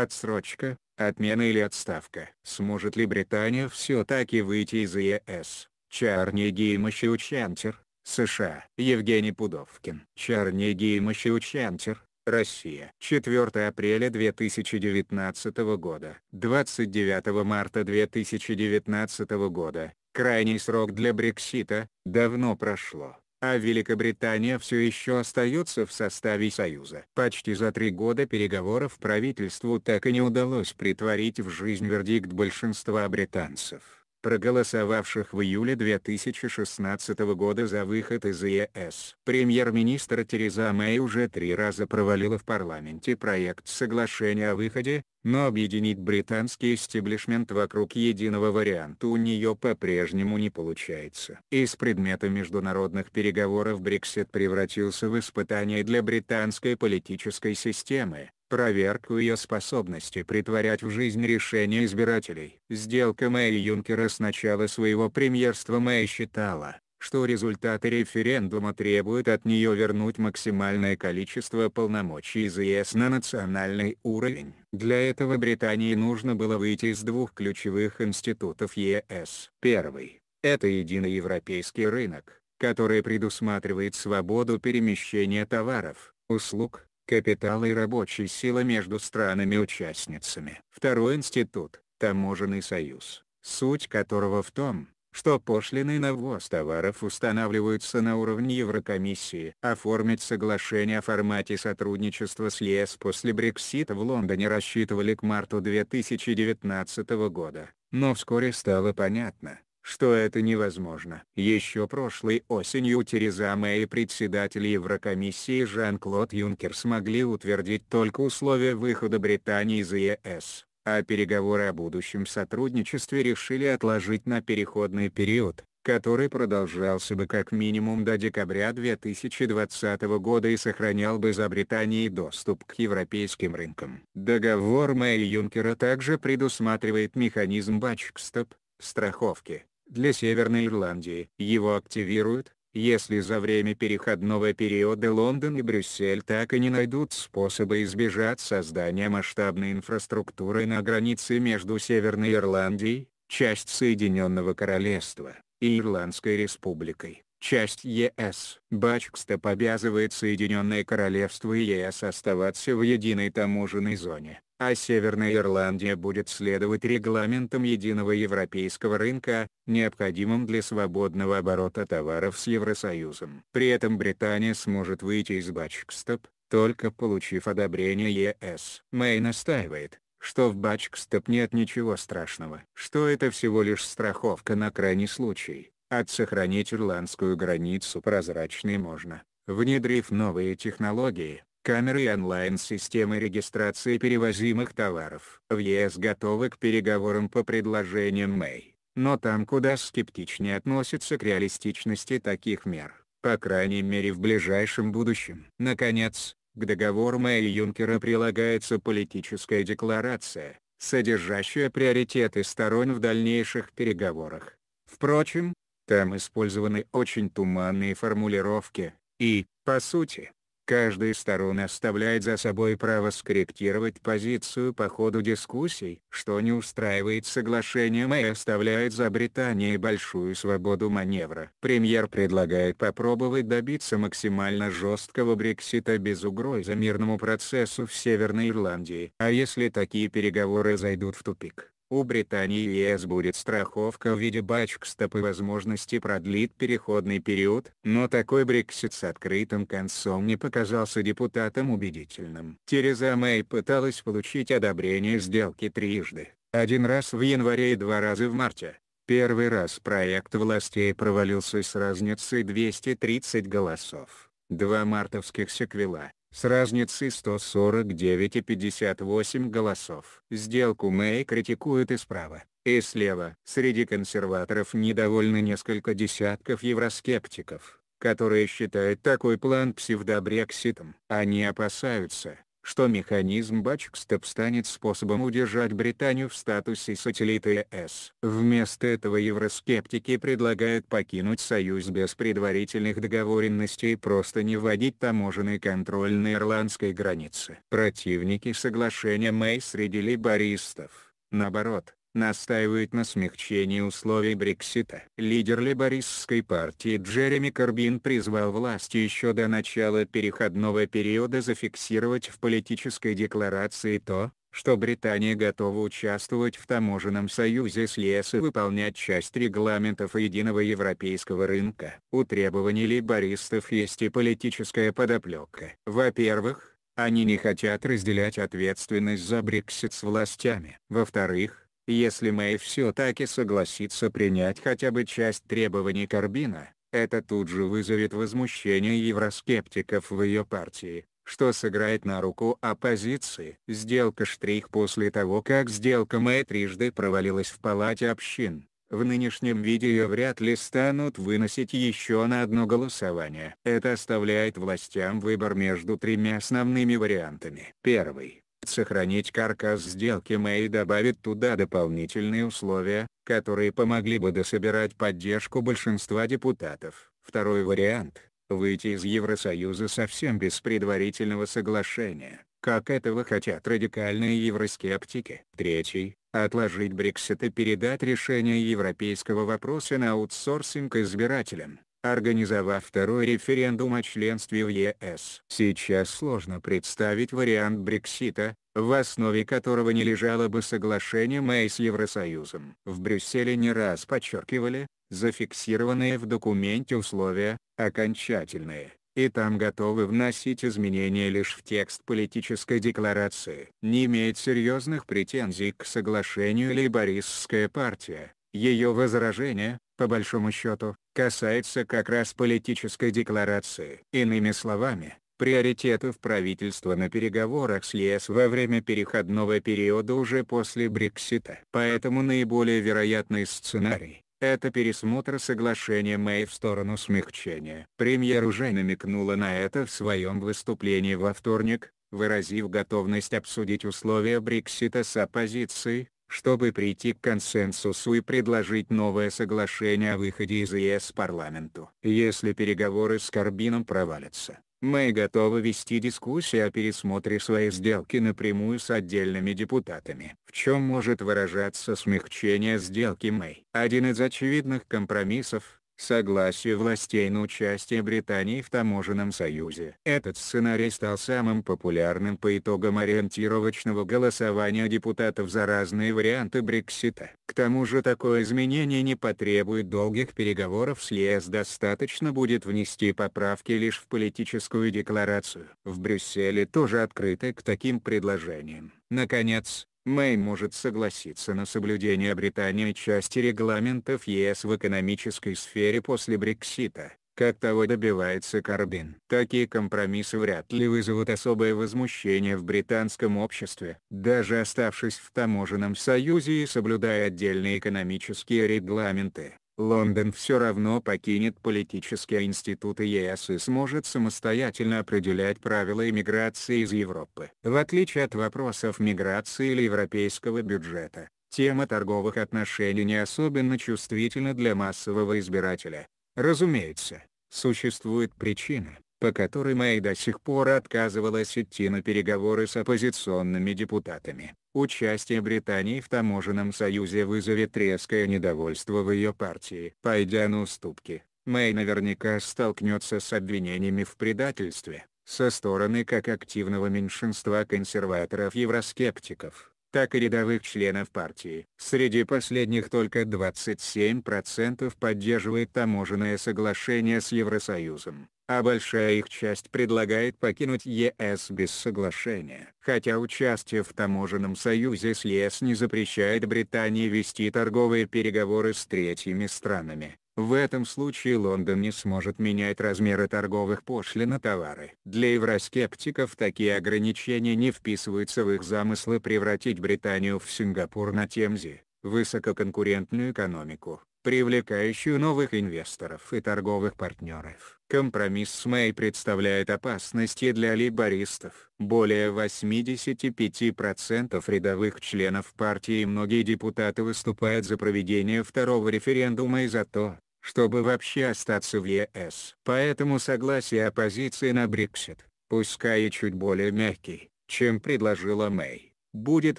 отсрочка, отмена или отставка. Сможет ли Британия все-таки выйти из ЕС? Чарнеги Мащеучантер, США. Евгений Пудовкин. Чарнеги Мащеучантер, Россия. 4 апреля 2019 года. 29 марта 2019 года. Крайний срок для Брексита, давно прошло а Великобритания все еще остается в составе Союза. Почти за три года переговоров правительству так и не удалось притворить в жизнь вердикт большинства британцев проголосовавших в июле 2016 года за выход из ЕС. Премьер-министр Тереза Мэй уже три раза провалила в парламенте проект соглашения о выходе, но объединить британский истеблишмент вокруг единого варианта у нее по-прежнему не получается. Из предмета международных переговоров Брексит превратился в испытание для британской политической системы, проверку ее способности притворять в жизнь решения избирателей. Сделка Мэй Юнкера с начала своего премьерства Мэй считала, что результаты референдума требуют от нее вернуть максимальное количество полномочий из ЕС на национальный уровень. Для этого Британии нужно было выйти из двух ключевых институтов ЕС. Первый – это единый европейский рынок, который предусматривает свободу перемещения товаров, услуг, капитала и рабочей силы между странами-участницами. Второй институт – Таможенный союз, суть которого в том, что пошлины на ввоз товаров устанавливаются на уровне Еврокомиссии. Оформить соглашение о формате сотрудничества с ЕС после Брексита в Лондоне рассчитывали к марту 2019 года, но вскоре стало понятно, что это невозможно. Еще прошлой осенью Тереза Мэй и председатель Еврокомиссии Жан-Клод Юнкер смогли утвердить только условия выхода Британии из ЕС, а переговоры о будущем сотрудничестве решили отложить на переходный период, который продолжался бы как минимум до декабря 2020 года и сохранял бы за Британией доступ к европейским рынкам. Договор Мэй и Юнкера также предусматривает механизм бачкстоп, страховки, для Северной Ирландии. Его активируют, если за время переходного периода Лондон и Брюссель так и не найдут способа избежать создания масштабной инфраструктуры на границе между Северной Ирландией, часть Соединенного Королевства, и Ирландской Республикой, часть ЕС. Бачкстеп обязывает Соединенное Королевство и ЕС оставаться в единой таможенной зоне а Северная Ирландия будет следовать регламентам единого европейского рынка, необходимым для свободного оборота товаров с Евросоюзом. При этом Британия сможет выйти из Бачкстоп, только получив одобрение ЕС. Мэй настаивает, что в Бачкстоп нет ничего страшного, что это всего лишь страховка на крайний случай, а сохранить ирландскую границу прозрачной можно, внедрив новые технологии камеры и онлайн-системы регистрации перевозимых товаров. В ЕС готовы к переговорам по предложениям Мэй, но там куда скептичнее относятся к реалистичности таких мер, по крайней мере в ближайшем будущем. Наконец, к договору Мэй и Юнкера прилагается политическая декларация, содержащая приоритеты сторон в дальнейших переговорах. Впрочем, там использованы очень туманные формулировки, и, по сути, Каждая сторона оставляет за собой право скорректировать позицию по ходу дискуссий, что не устраивает соглашением и оставляет за Британией большую свободу маневра. Премьер предлагает попробовать добиться максимально жесткого Брексита без угрозы мирному процессу в Северной Ирландии. А если такие переговоры зайдут в тупик? У Британии и ЕС будет страховка в виде бачкстопа и возможности продлит переходный период, но такой Брексит с открытым концом не показался депутатам убедительным. Тереза Мэй пыталась получить одобрение сделки трижды, один раз в январе и два раза в марте. Первый раз проект властей провалился с разницей 230 голосов. Два мартовских секвела с разницей 149 и 58 голосов. Сделку Мэй критикуют и справа, и слева. Среди консерваторов недовольны несколько десятков евроскептиков, которые считают такой план псевдобрекситом. Они опасаются, что механизм Бачкстеп станет способом удержать Британию в статусе сателлита ЕС. Вместо этого евроскептики предлагают покинуть Союз без предварительных договоренностей и просто не вводить таможенный контроль на ирландской границе. Противники соглашения Мэй среди лейбористов, наоборот, настаивает на смягчении условий Брексита. Лидер лейбористской партии Джереми Корбин призвал власти еще до начала переходного периода зафиксировать в политической декларации то, что Британия готова участвовать в таможенном союзе с ЕС и выполнять часть регламентов единого европейского рынка. У требований лейбористов есть и политическая подоплека. Во-первых, они не хотят разделять ответственность за Брексит с властями. Во-вторых, если Мэй все-таки согласится принять хотя бы часть требований Карбина, это тут же вызовет возмущение евроскептиков в ее партии, что сыграет на руку оппозиции. Сделка штрих после того, как сделка Мэй трижды провалилась в Палате общин. В нынешнем виде ее вряд ли станут выносить еще на одно голосование. Это оставляет властям выбор между тремя основными вариантами. Первый. Сохранить каркас сделки Мэй добавит туда дополнительные условия, которые помогли бы дособирать поддержку большинства депутатов. Второй вариант – выйти из Евросоюза совсем без предварительного соглашения, как этого хотят радикальные евроскептики. Третий – отложить Брексит и передать решение европейского вопроса на аутсорсинг избирателям организовав второй референдум о членстве в ЕС. Сейчас сложно представить вариант Брексита, в основе которого не лежало бы соглашение Мэй с Евросоюзом. В Брюсселе не раз подчеркивали, зафиксированные в документе условия, окончательные, и там готовы вносить изменения лишь в текст политической декларации. Не имеет серьезных претензий к соглашению лейбористская партия, ее возражения, по большому счету, касается как раз политической декларации. Иными словами, приоритетов правительства на переговорах с ЕС во время переходного периода уже после Брексита. Поэтому наиболее вероятный сценарий – это пересмотр соглашения Мэй в сторону смягчения. Премьер уже намекнула на это в своем выступлении во вторник, выразив готовность обсудить условия Брексита с оппозицией, чтобы прийти к консенсусу и предложить новое соглашение о выходе из ЕС парламенту. Если переговоры с Карбином провалятся, мы готовы вести дискуссии о пересмотре своей сделки напрямую с отдельными депутатами. В чем может выражаться смягчение сделки Мэй? Один из очевидных компромиссов, согласию властей на участие Британии в таможенном союзе. Этот сценарий стал самым популярным по итогам ориентировочного голосования депутатов за разные варианты Брексита. К тому же такое изменение не потребует долгих переговоров с ЕС достаточно будет внести поправки лишь в политическую декларацию. В Брюсселе тоже открыты к таким предложениям. Наконец, Мэй может согласиться на соблюдение Британией части регламентов ЕС в экономической сфере после Брексита, как того добивается Карбин. Такие компромиссы вряд ли вызовут особое возмущение в британском обществе. Даже оставшись в таможенном союзе и соблюдая отдельные экономические регламенты, Лондон все равно покинет политические институты ЕС и сможет самостоятельно определять правила иммиграции из Европы. В отличие от вопросов миграции или европейского бюджета, тема торговых отношений не особенно чувствительна для массового избирателя. Разумеется, существует причина, по которой Мэй до сих пор отказывалась идти на переговоры с оппозиционными депутатами. Участие Британии в таможенном союзе вызовет резкое недовольство в ее партии. Пойдя на уступки, Мэй наверняка столкнется с обвинениями в предательстве, со стороны как активного меньшинства консерваторов-евроскептиков так и рядовых членов партии. Среди последних только 27% поддерживает таможенное соглашение с Евросоюзом а большая их часть предлагает покинуть ЕС без соглашения. Хотя участие в таможенном союзе с ЕС не запрещает Британии вести торговые переговоры с третьими странами. В этом случае Лондон не сможет менять размеры торговых пошлин на товары. Для евроскептиков такие ограничения не вписываются в их замыслы превратить Британию в Сингапур на Темзе, высококонкурентную экономику привлекающую новых инвесторов и торговых партнеров. Компромисс с Мэй представляет опасности для либористов. Более 85% рядовых членов партии и многие депутаты выступают за проведение второго референдума и за то, чтобы вообще остаться в ЕС. Поэтому согласие оппозиции на Брексит, пускай и чуть более мягкий, чем предложила Мэй будет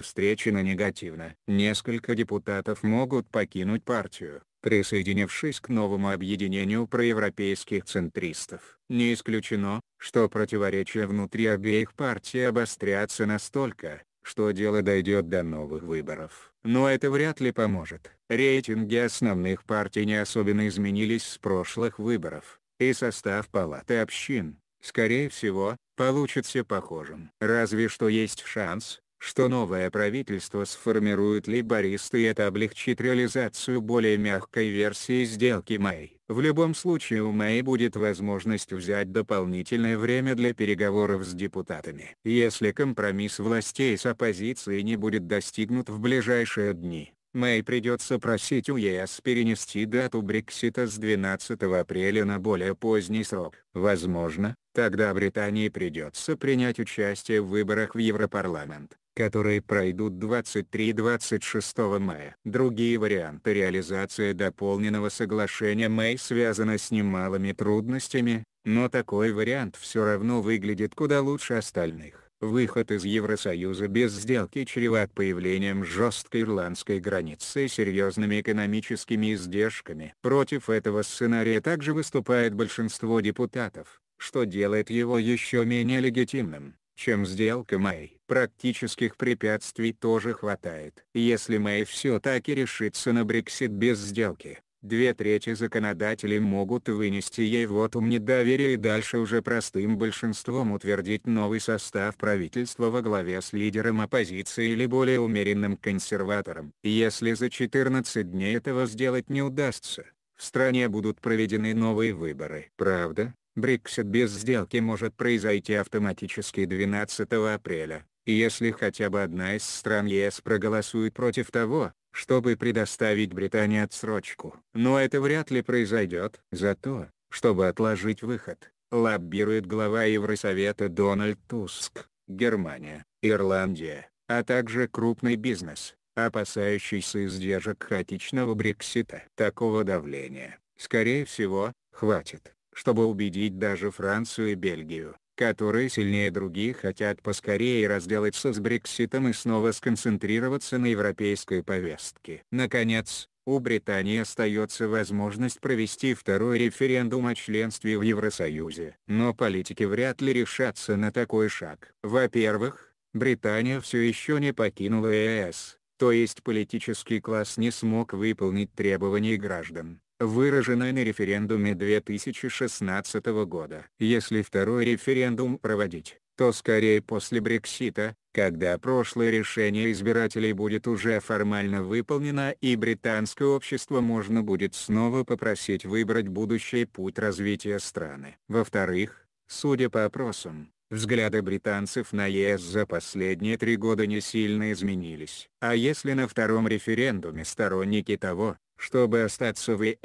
встречено негативно. Несколько депутатов могут покинуть партию, присоединившись к новому объединению проевропейских центристов. Не исключено, что противоречия внутри обеих партий обострятся настолько, что дело дойдет до новых выборов. Но это вряд ли поможет. Рейтинги основных партий не особенно изменились с прошлых выборов, и состав палаты общин, скорее всего, получится похожим. Разве что есть шанс, что новое правительство сформирует лейбористы и это облегчит реализацию более мягкой версии сделки Мэй. В любом случае у Мэй будет возможность взять дополнительное время для переговоров с депутатами. Если компромисс властей с оппозицией не будет достигнут в ближайшие дни, Мэй придется просить у ЕС перенести дату Брексита с 12 апреля на более поздний срок. Возможно, тогда Британии придется принять участие в выборах в Европарламент которые пройдут 23-26 мая. Другие варианты реализации дополненного соглашения Мэй связаны с немалыми трудностями, но такой вариант все равно выглядит куда лучше остальных. Выход из Евросоюза без сделки чреват появлением жесткой ирландской границы и серьезными экономическими издержками. Против этого сценария также выступает большинство депутатов, что делает его еще менее легитимным чем сделка Мэй. Практических препятствий тоже хватает. Если Мэй все-таки решится на Брексит без сделки, Две трети законодателей могут вынести ей вотум недоверия и дальше уже простым большинством утвердить новый состав правительства во главе с лидером оппозиции или более умеренным консерватором. Если за 14 дней этого сделать не удастся, в стране будут проведены новые выборы. Правда, Брексит без сделки может произойти автоматически 12 апреля, если хотя бы одна из стран ЕС проголосует против того, чтобы предоставить Британии отсрочку. Но это вряд ли произойдет. Зато, чтобы отложить выход, лоббирует глава Евросовета Дональд Туск, Германия, Ирландия, а также крупный бизнес, опасающийся издержек хаотичного Брексита. Такого давления, скорее всего, хватит чтобы убедить даже Францию и Бельгию, которые сильнее других хотят поскорее разделаться с Брекситом и снова сконцентрироваться на европейской повестке. Наконец, у Британии остается возможность провести второй референдум о членстве в Евросоюзе. Но политики вряд ли решатся на такой шаг. Во-первых, Британия все еще не покинула ЕС, э то есть политический класс не смог выполнить требования граждан выраженной на референдуме 2016 года. Если второй референдум проводить, то скорее после Брексита, когда прошлое решение избирателей будет уже формально выполнено и британское общество можно будет снова попросить выбрать будущий путь развития страны. Во-вторых, судя по опросам, Взгляды британцев на ЕС за последние три года не сильно изменились. А если на втором референдуме сторонники того, чтобы остаться в ЕС,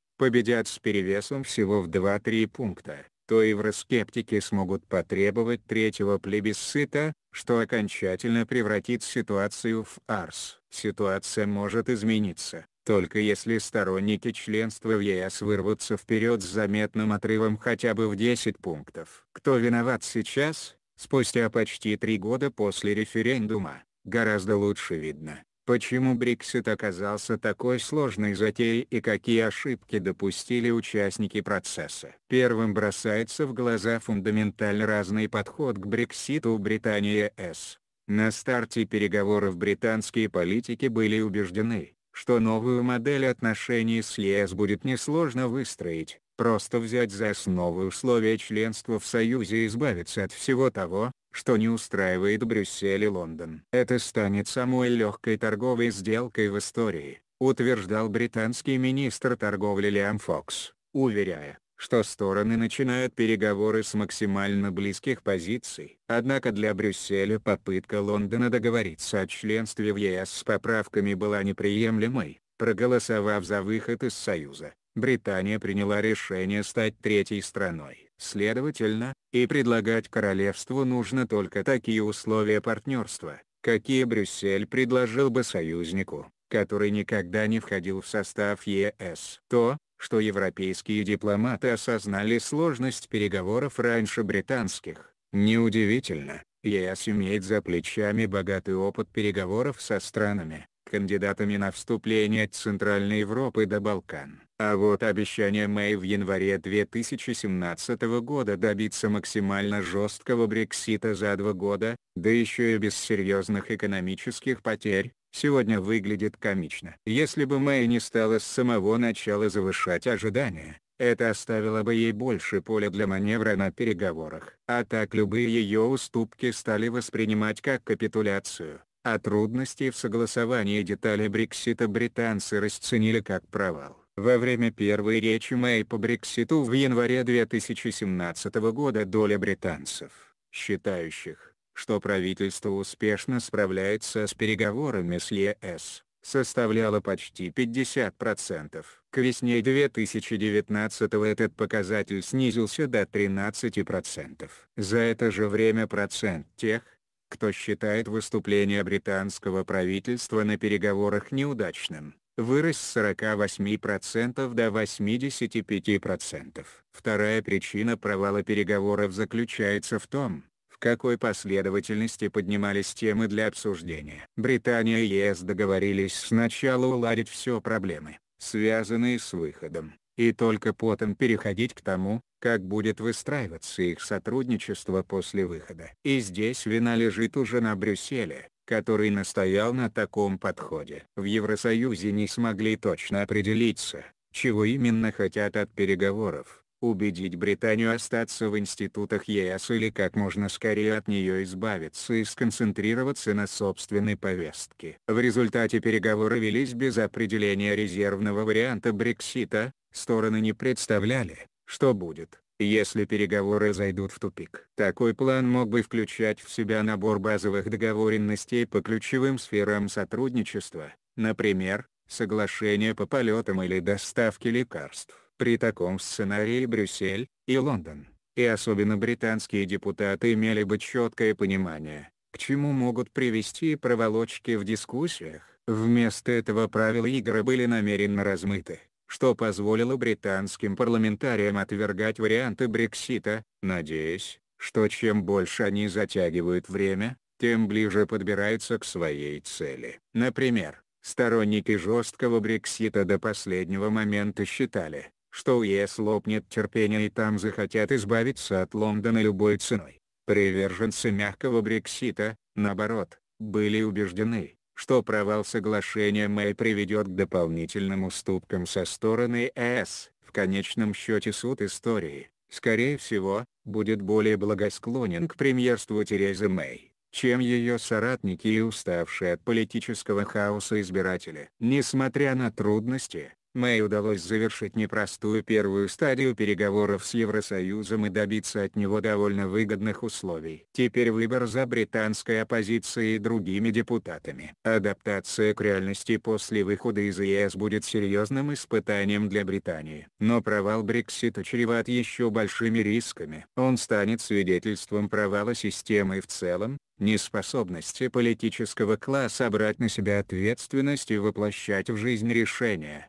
э победят с перевесом всего в 2-3 пункта, то евроскептики смогут потребовать третьего плебисцита, что окончательно превратит ситуацию в арс. Ситуация может измениться, только если сторонники членства в ЕС вырвутся вперед с заметным отрывом хотя бы в 10 пунктов. Кто виноват сейчас, спустя почти три года после референдума, гораздо лучше видно. Почему Брексит оказался такой сложной затеей и какие ошибки допустили участники процесса? Первым бросается в глаза фундаментально разный подход к Брекситу Британии С. На старте переговоров британские политики были убеждены, что новую модель отношений с ЕС будет несложно выстроить, просто взять за основу условия членства в Союзе и избавиться от всего того, что не устраивает Брюссель и Лондон. Это станет самой легкой торговой сделкой в истории, утверждал британский министр торговли Лиам Фокс, уверяя, что стороны начинают переговоры с максимально близких позиций. Однако для Брюсселя попытка Лондона договориться о членстве в ЕС с поправками была неприемлемой. Проголосовав за выход из Союза, Британия приняла решение стать третьей страной Следовательно, и предлагать королевству нужно только такие условия партнерства, какие Брюссель предложил бы союзнику, который никогда не входил в состав ЕС. То, что европейские дипломаты осознали сложность переговоров раньше британских, неудивительно. ЕС имеет за плечами богатый опыт переговоров со странами, кандидатами на вступление от Центральной Европы до Балкан. А вот обещание Мэй в январе 2017 года добиться максимально жесткого Брексита за два года, да еще и без серьезных экономических потерь, сегодня выглядит комично. Если бы Мэй не стала с самого начала завышать ожидания, это оставило бы ей больше поля для маневра на переговорах. А так любые ее уступки стали воспринимать как капитуляцию. А трудности в согласовании деталей Брексита британцы расценили как провал. Во время первой речи Мэй по Брекситу в январе 2017 года доля британцев, считающих, что правительство успешно справляется с переговорами с ЕС, составляла почти 50%. К весне 2019 этот показатель снизился до 13%. За это же время процент тех, кто считает выступление британского правительства на переговорах неудачным, вырос с 48% до 85%. Вторая причина провала переговоров заключается в том, в какой последовательности поднимались темы для обсуждения. Британия и ЕС договорились сначала уладить все проблемы, связанные с выходом, и только потом переходить к тому, как будет выстраиваться их сотрудничество после выхода. И здесь вина лежит уже на Брюсселе, который настоял на таком подходе. В Евросоюзе не смогли точно определиться, чего именно хотят от переговоров – убедить Британию остаться в институтах ЕС или как можно скорее от нее избавиться и сконцентрироваться на собственной повестке. В результате переговоры велись без определения резервного варианта Брексита, стороны не представляли, что будет, если переговоры зайдут в тупик. Такой план мог бы включать в себя набор базовых договоренностей по ключевым сферам сотрудничества, например, соглашение по полетам или доставке лекарств. При таком сценарии Брюссель, и Лондон, и особенно британские депутаты имели бы четкое понимание, к чему могут привести проволочки в дискуссиях. Вместо этого правила игры были намеренно размыты что позволило британским парламентариям отвергать варианты Брексита, надеясь, что чем больше они затягивают время, тем ближе подбираются к своей цели. Например, сторонники жесткого Брексита до последнего момента считали, что УЕС лопнет терпение и там захотят избавиться от Лондона любой ценой. Приверженцы мягкого Брексита, наоборот, были убеждены, что провал соглашения Мэй приведет к дополнительным уступкам со стороны ЕС. Э в конечном счете суд истории, скорее всего, будет более благосклонен к премьерству Терезы Мэй, чем ее соратники и уставшие от политического хаоса избиратели. Несмотря на трудности, Мэй удалось завершить непростую первую стадию переговоров с Евросоюзом и добиться от него довольно выгодных условий. Теперь выбор за британской оппозицией и другими депутатами. Адаптация к реальности после выхода из ЕС будет серьезным испытанием для Британии. Но провал Брексита чреват еще большими рисками. Он станет свидетельством провала системы в целом, неспособности политического класса брать на себя ответственность и воплощать в жизнь решения